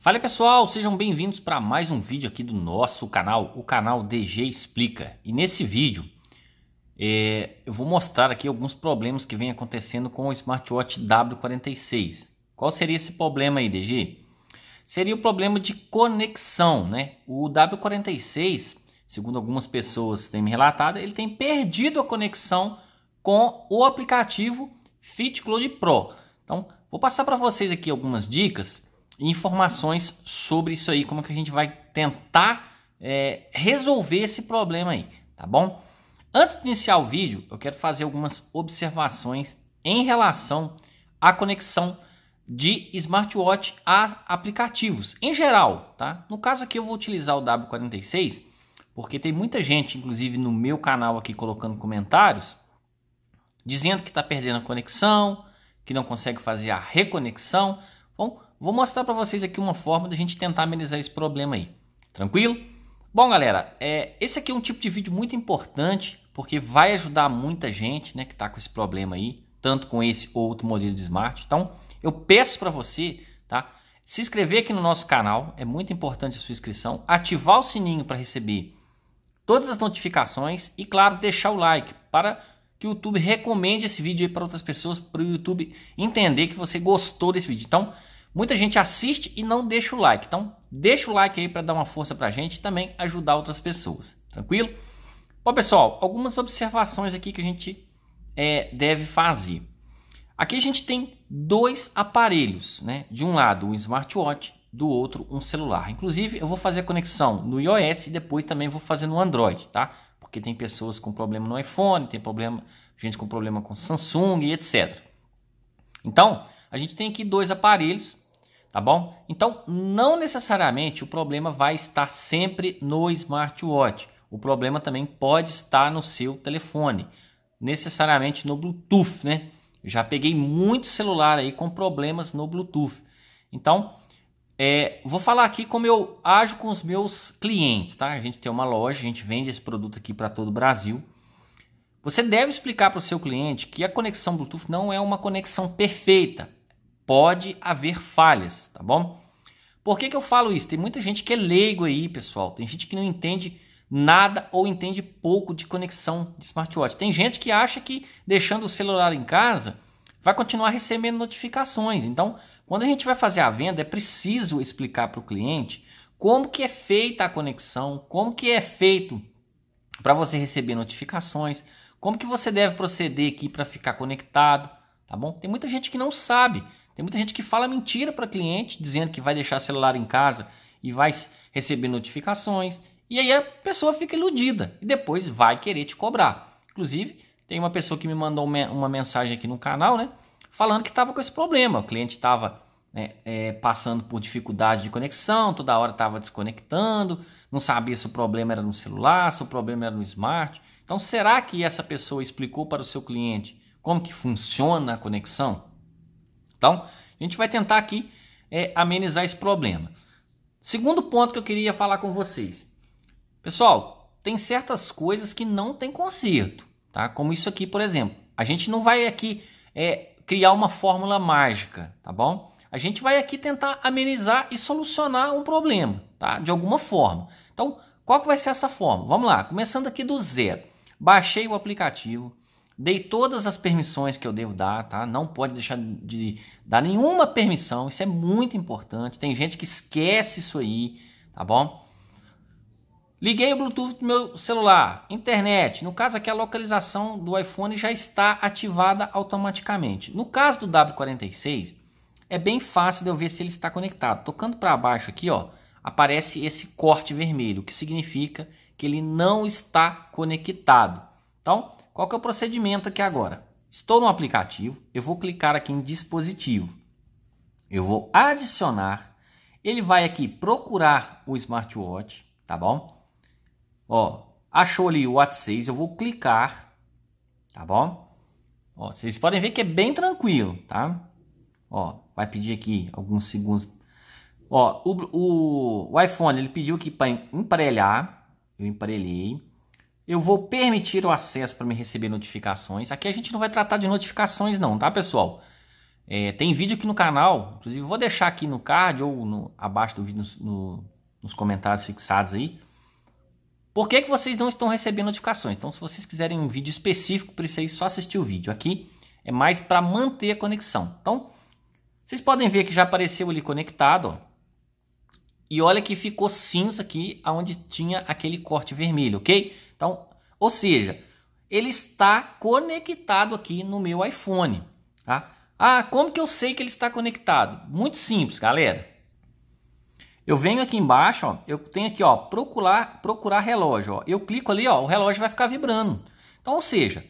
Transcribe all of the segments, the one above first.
Fala pessoal, sejam bem-vindos para mais um vídeo aqui do nosso canal, o canal DG Explica. E nesse vídeo é, eu vou mostrar aqui alguns problemas que vem acontecendo com o smartwatch W46. Qual seria esse problema aí, DG? Seria o problema de conexão, né? O W46, segundo algumas pessoas têm me relatado, ele tem perdido a conexão com o aplicativo FitCloud Pro. Então, vou passar para vocês aqui algumas dicas informações sobre isso aí, como que a gente vai tentar é, resolver esse problema aí, tá bom? Antes de iniciar o vídeo, eu quero fazer algumas observações em relação à conexão de smartwatch a aplicativos, em geral, tá? No caso aqui eu vou utilizar o W46, porque tem muita gente, inclusive no meu canal aqui colocando comentários, dizendo que está perdendo a conexão, que não consegue fazer a reconexão. Bom, Vou mostrar para vocês aqui uma forma da gente tentar amenizar esse problema aí. Tranquilo? Bom, galera, é, esse aqui é um tipo de vídeo muito importante porque vai ajudar muita gente né, que está com esse problema aí, tanto com esse ou outro modelo de smart. Então, eu peço para você tá, se inscrever aqui no nosso canal, é muito importante a sua inscrição, ativar o sininho para receber todas as notificações e, claro, deixar o like para que o YouTube recomende esse vídeo para outras pessoas, para o YouTube entender que você gostou desse vídeo. Então, Muita gente assiste e não deixa o like. Então, deixa o like aí para dar uma força para a gente e também ajudar outras pessoas. Tranquilo? Bom, pessoal, algumas observações aqui que a gente é, deve fazer. Aqui a gente tem dois aparelhos, né? De um lado um smartwatch, do outro um celular. Inclusive, eu vou fazer a conexão no iOS e depois também vou fazer no Android, tá? Porque tem pessoas com problema no iPhone, tem problema, gente com problema com Samsung e etc. Então, a gente tem aqui dois aparelhos tá bom? Então, não necessariamente o problema vai estar sempre no smartwatch. O problema também pode estar no seu telefone, necessariamente no Bluetooth, né? já peguei muito celular aí com problemas no Bluetooth. Então, é, vou falar aqui como eu ajo com os meus clientes, tá? A gente tem uma loja, a gente vende esse produto aqui para todo o Brasil. Você deve explicar para o seu cliente que a conexão Bluetooth não é uma conexão perfeita, pode haver falhas, tá bom? Por que, que eu falo isso? Tem muita gente que é leigo aí, pessoal. Tem gente que não entende nada ou entende pouco de conexão de smartwatch. Tem gente que acha que deixando o celular em casa vai continuar recebendo notificações. Então, quando a gente vai fazer a venda, é preciso explicar para o cliente como que é feita a conexão, como que é feito para você receber notificações, como que você deve proceder aqui para ficar conectado, tá bom? Tem muita gente que não sabe. Tem muita gente que fala mentira para cliente, dizendo que vai deixar celular em casa e vai receber notificações. E aí a pessoa fica iludida e depois vai querer te cobrar. Inclusive, tem uma pessoa que me mandou uma mensagem aqui no canal, né? Falando que estava com esse problema. O cliente estava né, é, passando por dificuldade de conexão, toda hora estava desconectando, não sabia se o problema era no celular, se o problema era no smart. Então, será que essa pessoa explicou para o seu cliente como que funciona a conexão? Então, a gente vai tentar aqui é, amenizar esse problema. Segundo ponto que eu queria falar com vocês. Pessoal, tem certas coisas que não tem conserto, tá? Como isso aqui, por exemplo. A gente não vai aqui é, criar uma fórmula mágica, tá bom? A gente vai aqui tentar amenizar e solucionar um problema, tá? De alguma forma. Então, qual que vai ser essa forma? Vamos lá, começando aqui do zero. Baixei o aplicativo, Dei todas as permissões que eu devo dar, tá? Não pode deixar de dar nenhuma permissão, isso é muito importante. Tem gente que esquece isso aí, tá bom? Liguei o Bluetooth do meu celular, internet. No caso aqui, a localização do iPhone já está ativada automaticamente. No caso do W46, é bem fácil de eu ver se ele está conectado. Tocando para baixo aqui, ó, aparece esse corte vermelho, o que significa que ele não está conectado. Então, qual que é o procedimento aqui agora? Estou no aplicativo, eu vou clicar aqui em dispositivo. Eu vou adicionar, ele vai aqui procurar o smartwatch, tá bom? Ó, achou ali o Watch 6, eu vou clicar, tá bom? Ó, vocês podem ver que é bem tranquilo, tá? Ó, vai pedir aqui alguns segundos. Ó, o, o, o iPhone ele pediu aqui para emparelhar, eu emparelhei. Eu vou permitir o acesso para me receber notificações. Aqui a gente não vai tratar de notificações, não, tá, pessoal? É, tem vídeo aqui no canal, inclusive vou deixar aqui no card ou no, abaixo do vídeo no, nos comentários fixados aí. Por que, que vocês não estão recebendo notificações? Então, se vocês quiserem um vídeo específico para isso aí, só assistir o vídeo. Aqui é mais para manter a conexão. Então, vocês podem ver que já apareceu ali conectado, ó. E olha que ficou cinza aqui aonde tinha aquele corte vermelho, ok? Então, ou seja, ele está conectado aqui no meu iPhone. Tá? Ah, como que eu sei que ele está conectado? Muito simples, galera. Eu venho aqui embaixo, ó, eu tenho aqui, ó, procurar, procurar relógio. Ó. Eu clico ali, ó, o relógio vai ficar vibrando. Então, ou seja,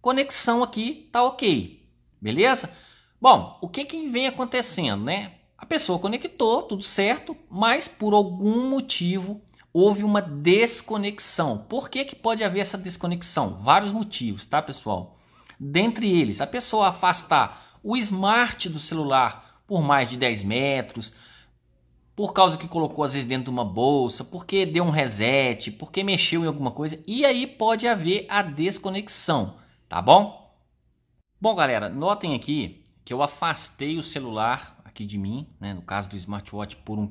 conexão aqui tá ok, beleza? Bom, o que que vem acontecendo, né? A pessoa conectou, tudo certo, mas por algum motivo houve uma desconexão. Por que, que pode haver essa desconexão? Vários motivos, tá, pessoal? Dentre eles, a pessoa afastar o smart do celular por mais de 10 metros, por causa que colocou às vezes dentro de uma bolsa, porque deu um reset, porque mexeu em alguma coisa, e aí pode haver a desconexão, tá bom? Bom, galera, notem aqui que eu afastei o celular aqui de mim, né, no caso do smartwatch por um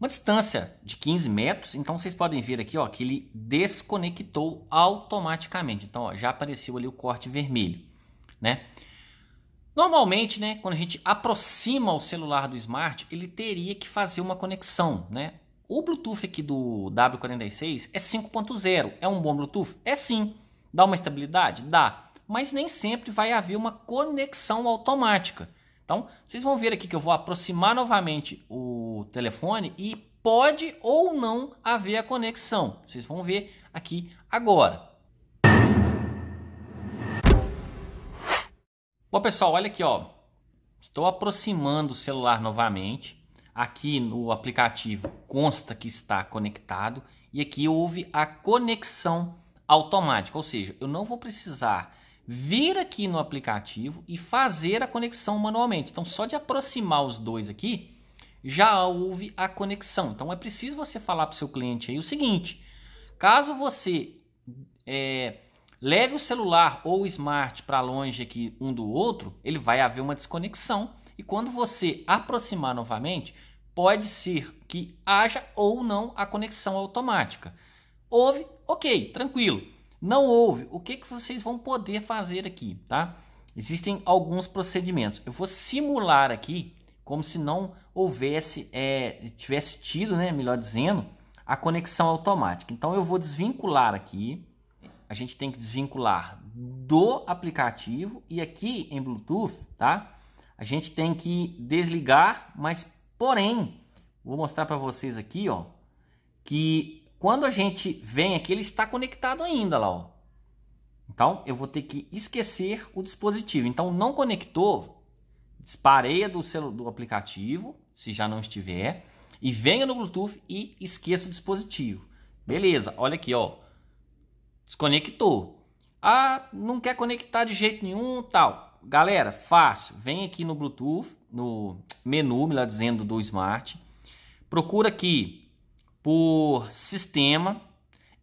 uma distância de 15 metros. Então vocês podem ver aqui ó, que ele desconectou automaticamente. Então ó, já apareceu ali o corte vermelho. Né? Normalmente, né, quando a gente aproxima o celular do smart, ele teria que fazer uma conexão, né? O Bluetooth aqui do W46 é 5.0, é um bom Bluetooth? É sim. Dá uma estabilidade? Dá. Mas nem sempre vai haver uma conexão automática. Então, vocês vão ver aqui que eu vou aproximar novamente o telefone e pode ou não haver a conexão. Vocês vão ver aqui agora. Bom, pessoal, olha aqui, ó. Estou aproximando o celular novamente. Aqui no aplicativo consta que está conectado e aqui houve a conexão automática, ou seja, eu não vou precisar vir aqui no aplicativo e fazer a conexão manualmente. Então, só de aproximar os dois aqui, já houve a conexão. Então, é preciso você falar para o seu cliente aí o seguinte: caso você é, leve o celular ou o smart para longe aqui um do outro, ele vai haver uma desconexão. E quando você aproximar novamente, pode ser que haja ou não a conexão automática. Houve, ok, tranquilo não houve, o que, que vocês vão poder fazer aqui, tá? Existem alguns procedimentos. Eu vou simular aqui como se não houvesse, é, tivesse tido, né, melhor dizendo, a conexão automática. Então eu vou desvincular aqui. A gente tem que desvincular do aplicativo e aqui em Bluetooth, tá? A gente tem que desligar, mas porém, vou mostrar para vocês aqui, ó, que quando a gente vem aqui, ele está conectado ainda lá, ó. Então, eu vou ter que esquecer o dispositivo. Então, não conectou, despareia do, do aplicativo, se já não estiver, e venha no Bluetooth e esqueça o dispositivo. Beleza, olha aqui, ó. Desconectou. Ah, não quer conectar de jeito nenhum, tal. Galera, fácil. Vem aqui no Bluetooth, no menu, me lá dizendo do Smart. Procura aqui por sistema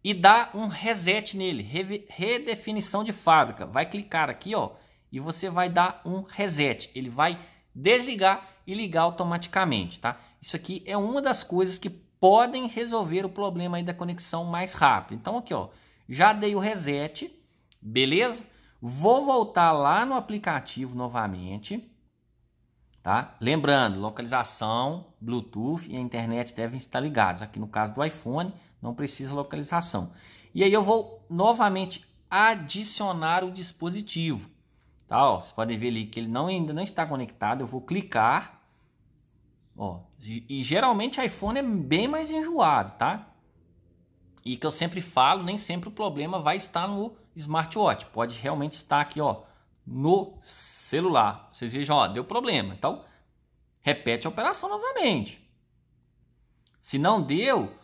e dá um reset nele, re redefinição de fábrica. Vai clicar aqui, ó, e você vai dar um reset. Ele vai desligar e ligar automaticamente, tá? Isso aqui é uma das coisas que podem resolver o problema aí da conexão mais rápido. Então aqui, ó, já dei o reset, beleza? Vou voltar lá no aplicativo novamente Tá? Lembrando, localização, Bluetooth e a internet devem estar ligados. Aqui no caso do iPhone, não precisa localização. E aí eu vou novamente adicionar o dispositivo. Tá, ó, vocês podem ver ali que ele não, ainda não está conectado. Eu vou clicar. Ó, e, e geralmente o iPhone é bem mais enjoado, tá? E que eu sempre falo, nem sempre o problema vai estar no smartwatch. Pode realmente estar aqui, ó, no celular. Vocês vejam, ó, deu problema. Então, repete a operação novamente. Se não deu,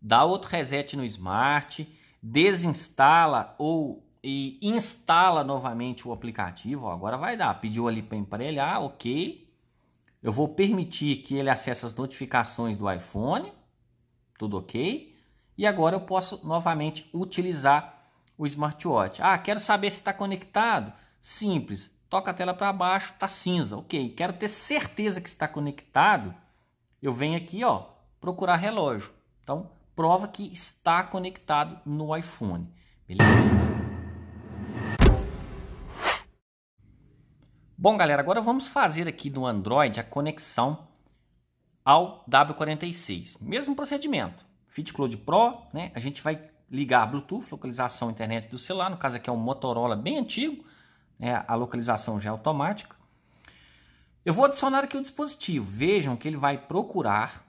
dá outro reset no smart, desinstala ou e instala novamente o aplicativo. Ó, agora vai dar. Pediu ali para emparelhar, ok. Eu vou permitir que ele acesse as notificações do iPhone, tudo ok. E agora eu posso novamente utilizar o smartwatch. Ah, quero saber se está conectado. Simples. Toca a tela para baixo, tá cinza. Ok, quero ter certeza que está conectado. Eu venho aqui, ó, procurar relógio. Então, prova que está conectado no iPhone. Beleza? Bom, galera, agora vamos fazer aqui no Android a conexão ao W46. Mesmo procedimento. FitCloud Pro, né? A gente vai ligar Bluetooth, localização internet do celular, no caso aqui é um Motorola bem antigo, é, a localização já é automática. Eu vou adicionar aqui o dispositivo. Vejam que ele vai procurar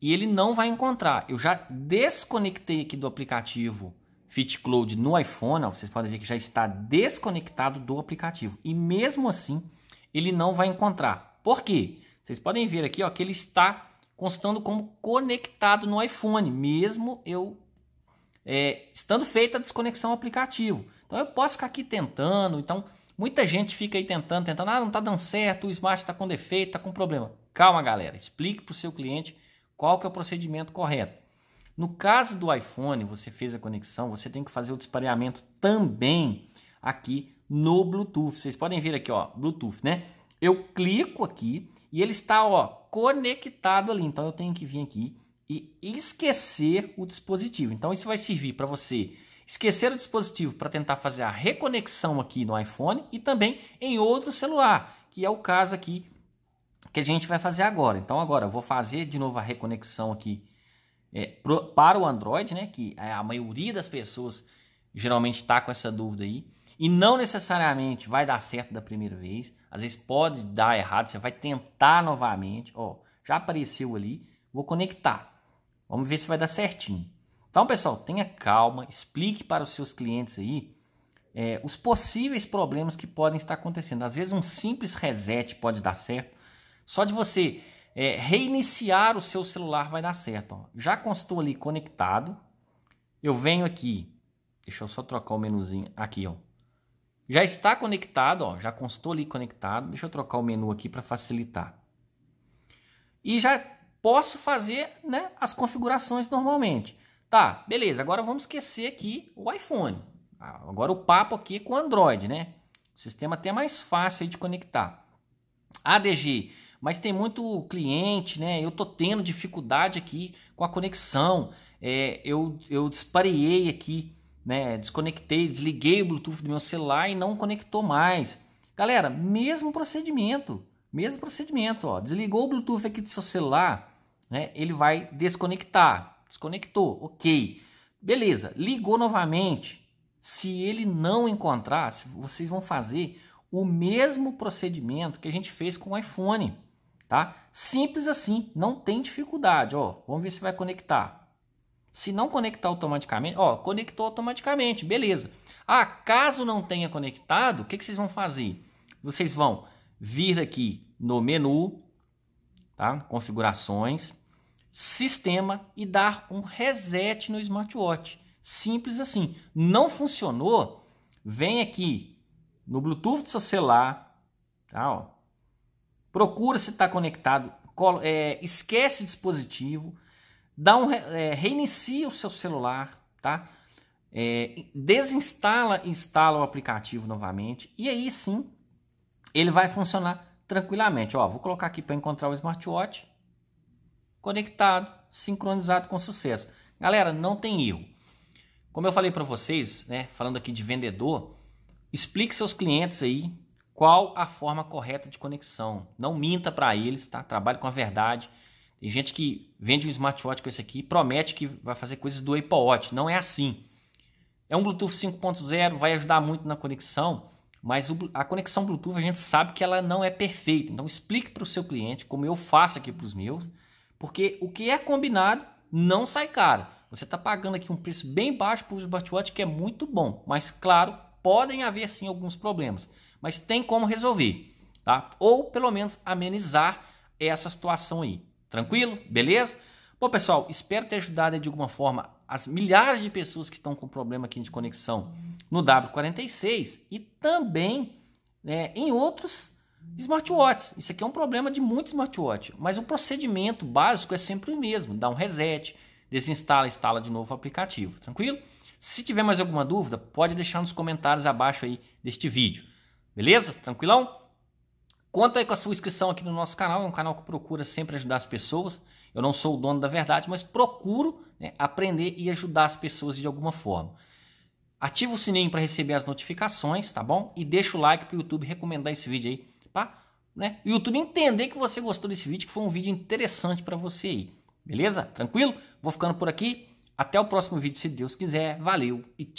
e ele não vai encontrar. Eu já desconectei aqui do aplicativo FitCloud no iPhone. vocês podem ver que já está desconectado do aplicativo. E mesmo assim, ele não vai encontrar. Por quê? Vocês podem ver aqui ó, que ele está constando como conectado no iPhone, mesmo eu é, estando feita a desconexão ao aplicativo. Então eu posso ficar aqui tentando, então Muita gente fica aí tentando, tentando, ah, não está dando certo, o smart está com defeito, está com problema. Calma, galera, explique para o seu cliente qual que é o procedimento correto. No caso do iPhone, você fez a conexão, você tem que fazer o despareamento também aqui no Bluetooth. Vocês podem ver aqui, ó, Bluetooth, né? Eu clico aqui e ele está, ó, conectado ali. Então eu tenho que vir aqui e esquecer o dispositivo. Então isso vai servir para você esquecer o dispositivo para tentar fazer a reconexão aqui no iPhone e também em outro celular, que é o caso aqui que a gente vai fazer agora. Então agora eu vou fazer de novo a reconexão aqui é, pro, para o Android, né? Que é, a maioria das pessoas geralmente está com essa dúvida aí. E não necessariamente vai dar certo da primeira vez. Às vezes pode dar errado, você vai tentar novamente. Ó, já apareceu ali, vou conectar. Vamos ver se vai dar certinho. Então, pessoal, tenha calma, explique para os seus clientes aí é, os possíveis problemas que podem estar acontecendo. Às vezes, um simples reset pode dar certo. Só de você é, reiniciar o seu celular vai dar certo. Ó. Já constou ali conectado. Eu venho aqui, deixa eu só trocar o menuzinho aqui, ó. Já está conectado, ó, já constou ali conectado. Deixa eu trocar o menu aqui para facilitar. E já posso fazer né, as configurações normalmente. Tá, beleza. Agora vamos esquecer aqui o iPhone. Ah, agora o papo aqui é com o Android, né? O sistema até é mais fácil de conectar. ADG, mas tem muito cliente, né? Eu tô tendo dificuldade aqui com a conexão. É, eu, eu disparei aqui, né? Desconectei, desliguei o Bluetooth do meu celular e não conectou mais. Galera, mesmo procedimento, mesmo procedimento, ó. Desligou o Bluetooth aqui do seu celular, né? Ele vai desconectar desconectou, ok. Beleza, ligou novamente. Se ele não encontrar, vocês vão fazer o mesmo procedimento que a gente fez com o iPhone, tá? Simples assim, não tem dificuldade, ó. Vamos ver se vai conectar. Se não conectar automaticamente, ó, conectou automaticamente, beleza. Ah, caso não tenha conectado, o que, que vocês vão fazer? Vocês vão vir aqui no menu, tá? Configurações sistema e dar um reset no smartwatch. Simples assim. Não funcionou? Vem aqui no Bluetooth do seu celular, tá, ó. procura se está conectado, é, esquece o dispositivo, dá um, é, reinicia o seu celular, tá? É, desinstala e instala o aplicativo novamente e aí sim ele vai funcionar tranquilamente. Ó, vou colocar aqui para encontrar o smartwatch conectado, sincronizado com sucesso. Galera, não tem erro. Como eu falei para vocês, né, falando aqui de vendedor, explique seus clientes aí qual a forma correta de conexão. Não minta para eles, tá? Trabalhe com a verdade. Tem gente que vende um smartwatch com esse aqui e promete que vai fazer coisas do Apple Watch. Não é assim. É um Bluetooth 5.0, vai ajudar muito na conexão, mas a conexão Bluetooth a gente sabe que ela não é perfeita. Então explique para o seu cliente, como eu faço aqui para os meus, porque o que é combinado não sai caro. Você está pagando aqui um preço bem baixo para o smartwatch, que é muito bom. Mas, claro, podem haver sim alguns problemas. Mas tem como resolver, tá? Ou pelo menos amenizar essa situação aí. Tranquilo? Beleza? Bom, pessoal, espero ter ajudado de alguma forma as milhares de pessoas que estão com problema aqui de conexão no W46 e também né, em outros smartwatch. Isso aqui é um problema de muitos smartwatch, mas o procedimento básico é sempre o mesmo: dá um reset, desinstala, instala de novo o aplicativo, tranquilo? Se tiver mais alguma dúvida, pode deixar nos comentários abaixo aí deste vídeo. Beleza? Tranquilão? Conta aí com a sua inscrição aqui no nosso canal, é um canal que procura sempre ajudar as pessoas. Eu não sou o dono da verdade, mas procuro né, aprender e ajudar as pessoas de alguma forma. Ativa o sininho para receber as notificações, tá bom? E deixa o like para o YouTube recomendar esse vídeo aí para né, o YouTube entender que você gostou desse vídeo, que foi um vídeo interessante para você aí. Beleza? Tranquilo? Vou ficando por aqui. Até o próximo vídeo, se Deus quiser. Valeu e tchau.